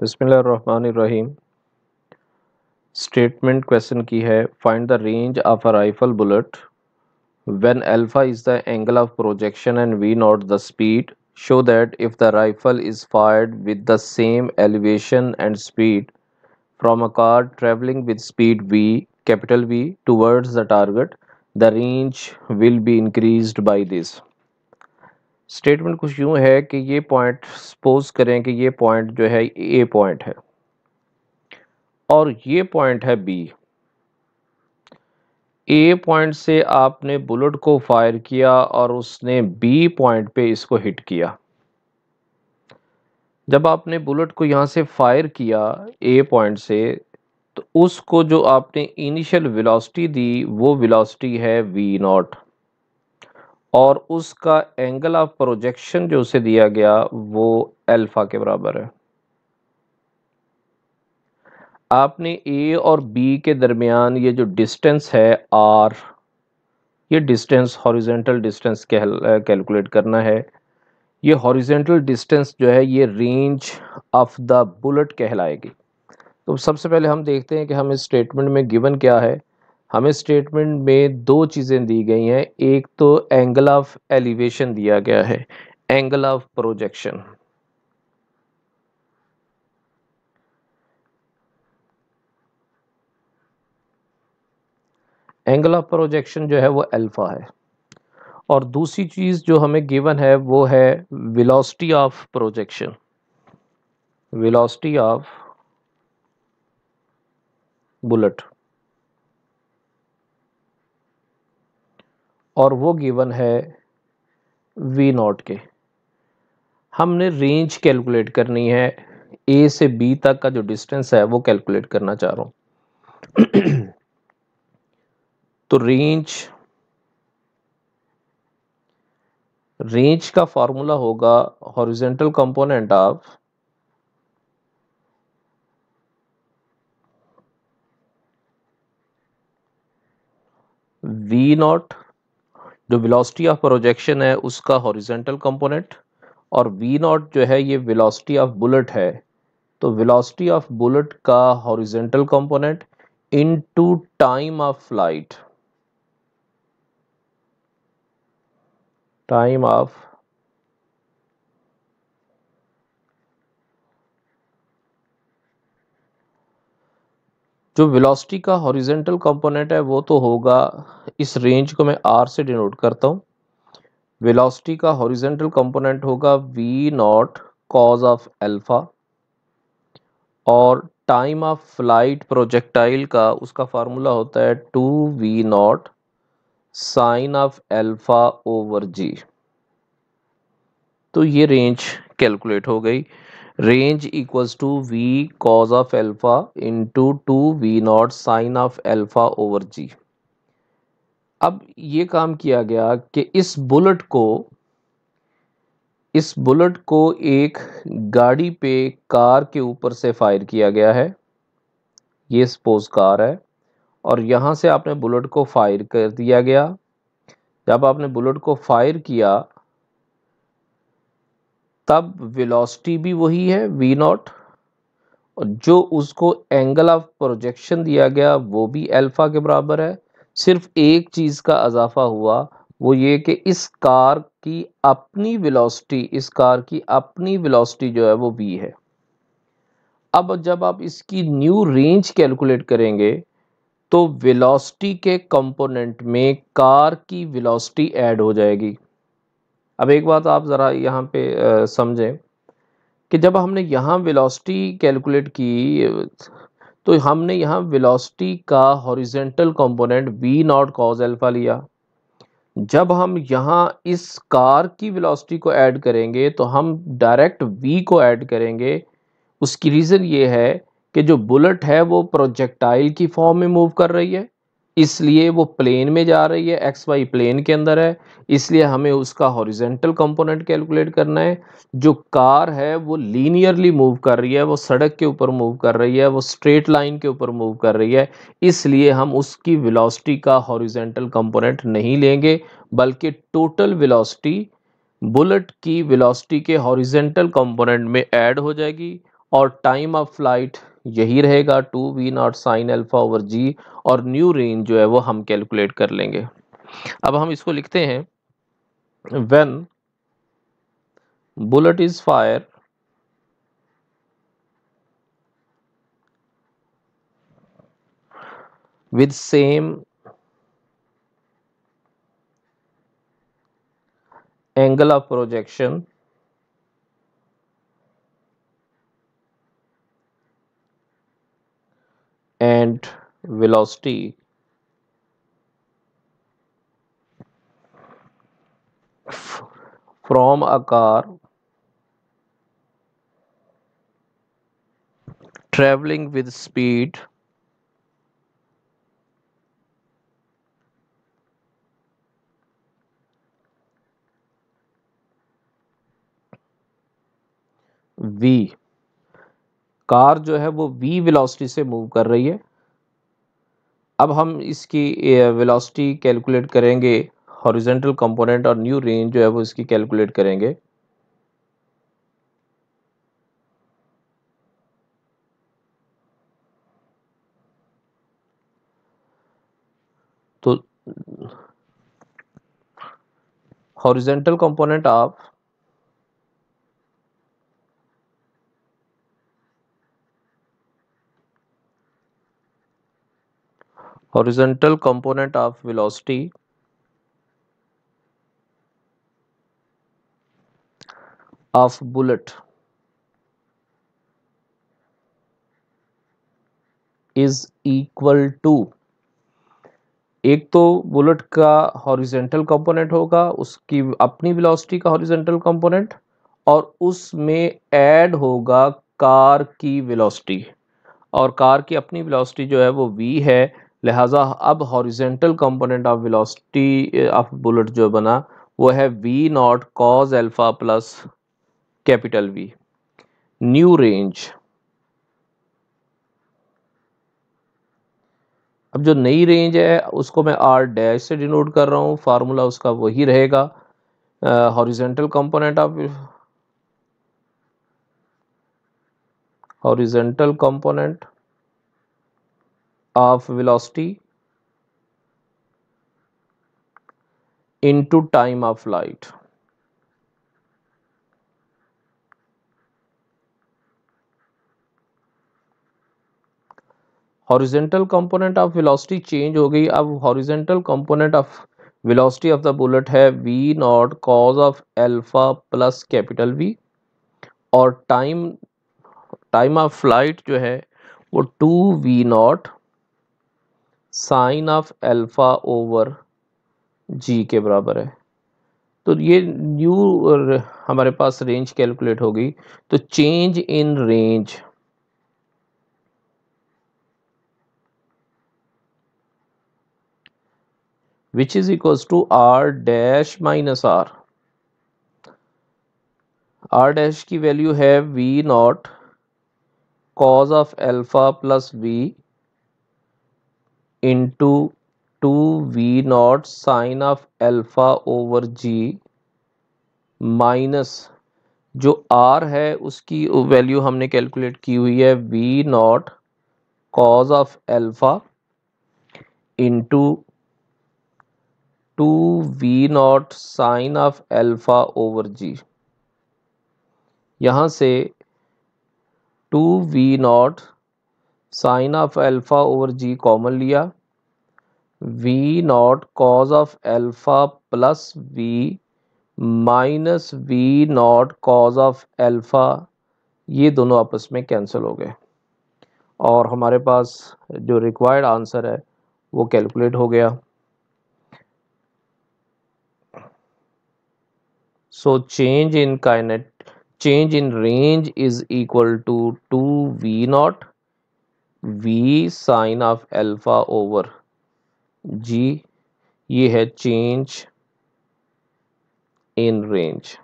बिसमिल्ल रहीम statement question की है find the range of a rifle bullet when alpha is the angle of projection and v naught the speed show that if the rifle is fired with the same elevation and speed from a car traveling with speed v capital v towards the target the range will be increased by this statement कुछ यूँ है कि ये point suppose करें कि ये point जो है ए पॉइंट है और ये पॉइंट है बी ए पॉइंट से आपने बुलेट को फायर किया और उसने बी पॉइंट पे इसको हिट किया जब आपने बुलेट को यहाँ से फायर किया ए पॉइंट से तो उसको जो आपने इनिशियल वेलोसिटी दी वो वेलोसिटी है वी नॉट और उसका एंगल ऑफ प्रोजेक्शन जो उसे दिया गया वो अल्फ़ा के बराबर है आपने ए और बी के दरमियान ये जो डिस्टेंस है आर ये डिस्टेंस हॉरिजेंटल डिस्टेंस कैलकुलेट करना है ये हॉरिजेंटल डिस्टेंस जो है ये रेंज ऑफ द बुलेट कहलाएगी तो सबसे पहले हम देखते हैं कि हम इस स्टेटमेंट में गिवन क्या है हमें स्टेटमेंट में दो चीज़ें दी गई हैं एक तो एंगल ऑफ एलिवेशन दिया गया है angle of projection angle of projection जो है वो अल्फा है और दूसरी चीज़ जो हमें गिवन है वो है velocity of projection velocity of bullet और वो गिवन है वी नॉट के हमने रेंज कैलकुलेट करनी है ए से बी तक का जो डिस्टेंस है वो कैलकुलेट करना चाह रहा हूं तो रेंज रेंज का फॉर्मूला होगा horizontal component of v naught जो वेलोसिटी ऑफ प्रोजेक्शन है उसका हॉरिजेंटल कंपोनेंट और वी नॉट जो है ये वेलोसिटी ऑफ बुलेट है तो वेलोसिटी ऑफ बुलेट का horizontal component into time of flight time of जो वेलोसिटी का हॉरिजेंटल कंपोनेंट है वो तो होगा इस रेंज को मैं आर से डिनोट करता हूँ वेलोसिटी का हॉरिजेंटल कंपोनेंट होगा v naught cos of alpha और टाइम ऑफ फ्लाइट प्रोजेक्टाइल का उसका फार्मूला होता है two v naught sine of alpha over g तो ये रेंज कैलकुलेट हो गई range two v cos of alpha into two v naught sine of alpha over g अब ये काम किया गया कि इस बुलेट को इस बुलेट को एक गाड़ी पे कार के ऊपर से फायर किया गया है ये सपोज कार है और यहाँ से आपने बुलेट को फायर कर दिया गया जब आपने बुलेट को फायर किया तब वेलोसिटी भी वही है वी नॉट और जो उसको एंगल ऑफ प्रोजेक्शन दिया गया वो भी अल्फ़ा के बराबर है सिर्फ एक चीज़ का अजाफा हुआ वो ये कि इस कार की अपनी वेलोसिटी इस कार की अपनी वेलोसिटी जो है वो वी है अब जब आप इसकी न्यू रेंज कैलकुलेट करेंगे तो वेलोसिटी के कंपोनेंट में कार की वेलोसिटी ऐड हो जाएगी अब एक बात आप ज़रा यहाँ पे समझें कि जब हमने यहाँ वेलोसिटी कैलकुलेट की तो हमने यहाँ वेलोसिटी का horizontal component v naught cos alpha लिया जब हम यहाँ इस कार की वेलोसिटी को ऐड करेंगे तो हम डायरेक्ट वी को ऐड करेंगे उसकी रीज़न ये है कि जो बुलेट है वो प्रोजेक्टाइल की फॉर्म में मूव कर रही है इसलिए वो प्लेन में जा रही है एक्स वाई प्लेन के अंदर है इसलिए हमें उसका हॉरिजेंटल कंपोनेंट कैलकुलेट करना है जो कार है वो लीनियरली मूव कर रही है वो सड़क के ऊपर मूव कर रही है वो स्ट्रेट लाइन के ऊपर मूव कर रही है इसलिए हम उसकी वेलोसिटी का हॉरिजेंटल कंपोनेंट नहीं लेंगे बल्कि टोटल वेलोसिटी बुलेट की वेलोसिटी के हॉरिजेंटल कंपोनेंट में ऐड हो जाएगी और टाइम ऑफ फ्लाइट यही रहेगा two v naught sine alpha over g और न्यू रेंज जो है वो हम कैलकुलेट कर लेंगे अब हम इसको लिखते हैं when bullet is fire with same angle of projection and velocity from a car traveling with speed v car जो है वो v वेलोसिटी से मूव कर रही है अब हम इसकी वेलोसिटी कैलकुलेट करेंगे हॉरिजेंटल कंपोनेंट और न्यू रेंज जो है वो इसकी कैलकुलेट करेंगे तो horizontal component of horizontal component of velocity of bullet is equal to एक तो बुलेट का हॉरिजेंटल कंपोनेंट होगा उसकी अपनी वेलोसिटी का हॉरिजेंटल कंपोनेंट और उसमें ऐड होगा कार की वेलोसिटी और कार की अपनी वेलोसिटी जो है वो वी है लिहाजा अब horizontal component of velocity of bullet जो बना वो है v naught cos alpha plus capital v new range अब जो नई रेंज है उसको मैं आर डैश से डिनोट कर रहा हूँ फार्मूला उसका वही रहेगा horizontal component of horizontal component of velocity into time of flight. Horizontal component of velocity change हो गई अब horizontal component of velocity of the bullet है v naught cos of alpha plus capital v और time time of flight जो है वो two v naught sine of alpha over g के बराबर है तो ये न्यू हमारे पास रेंज कैलकुलेट हो गई तो change in range which is equals to R dash minus R R dash की वैल्यू है v naught cos of alpha plus v into two v naught sine of alpha over g minus जो R है उसकी value हमने calculate की हुई है v naught cos of alpha into two v naught sine of alpha over g यहाँ से two v naught sine of alpha over ji common लिया v naught cos of alpha plus v minus v naught cos of alpha ये दोनों आपस में cancel हो गए और हमारे पास जो रिक्वायर्ड आंसर है वो कैलकुलेट हो गया सो चेंज इन काइनेट change in range is equal to two v naught v sine of alpha over g ये है चेंज इन रेंज